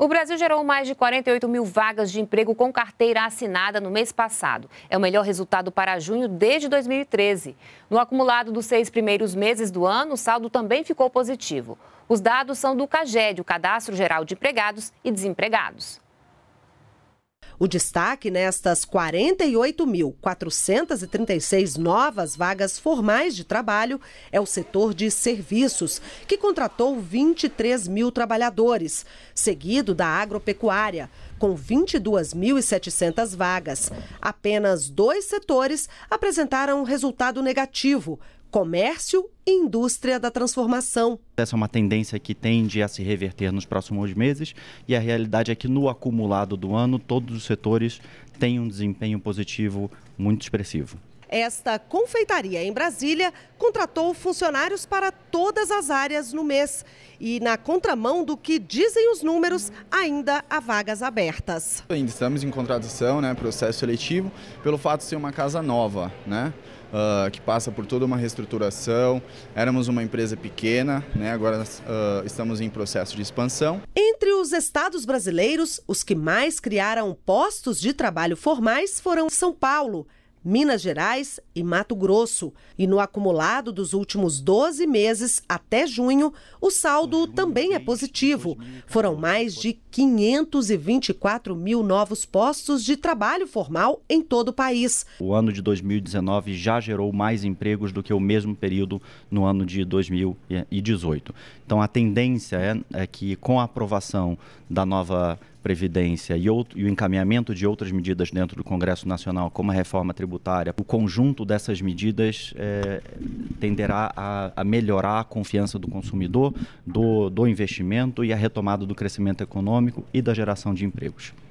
O Brasil gerou mais de 48 mil vagas de emprego com carteira assinada no mês passado. É o melhor resultado para junho desde 2013. No acumulado dos seis primeiros meses do ano, o saldo também ficou positivo. Os dados são do CAGED, o Cadastro Geral de Empregados e Desempregados. O destaque nestas 48.436 novas vagas formais de trabalho é o setor de serviços, que contratou 23 mil trabalhadores, seguido da agropecuária, com 22.700 vagas. Apenas dois setores apresentaram resultado negativo, comércio e indústria da transformação. Essa é uma tendência que tende a se reverter nos próximos meses e a realidade é que no acumulado do ano todos os setores têm um desempenho positivo muito expressivo. Esta confeitaria em Brasília contratou funcionários para todas as áreas no mês. E na contramão do que dizem os números, ainda há vagas abertas. Ainda estamos em contradição, né, processo seletivo, pelo fato de ser uma casa nova, né? Uh, que passa por toda uma reestruturação. Éramos uma empresa pequena, né? agora uh, estamos em processo de expansão. Entre os estados brasileiros, os que mais criaram postos de trabalho formais foram São Paulo, Minas Gerais e Mato Grosso. E no acumulado dos últimos 12 meses até junho, o saldo também é positivo. Foram mais de 524 mil novos postos de trabalho formal em todo o país. O ano de 2019 já gerou mais empregos do que o mesmo período no ano de 2018. Então a tendência é, é que com a aprovação da nova Previdência e, outro, e, o encaminhamento de outras medidas dentro do Congresso Nacional, como a reforma tributária, o conjunto dessas medidas é, tenderá a, a, melhorar a confiança do consumidor, do, do investimento e a retomada do crescimento econômico e da geração de empregos.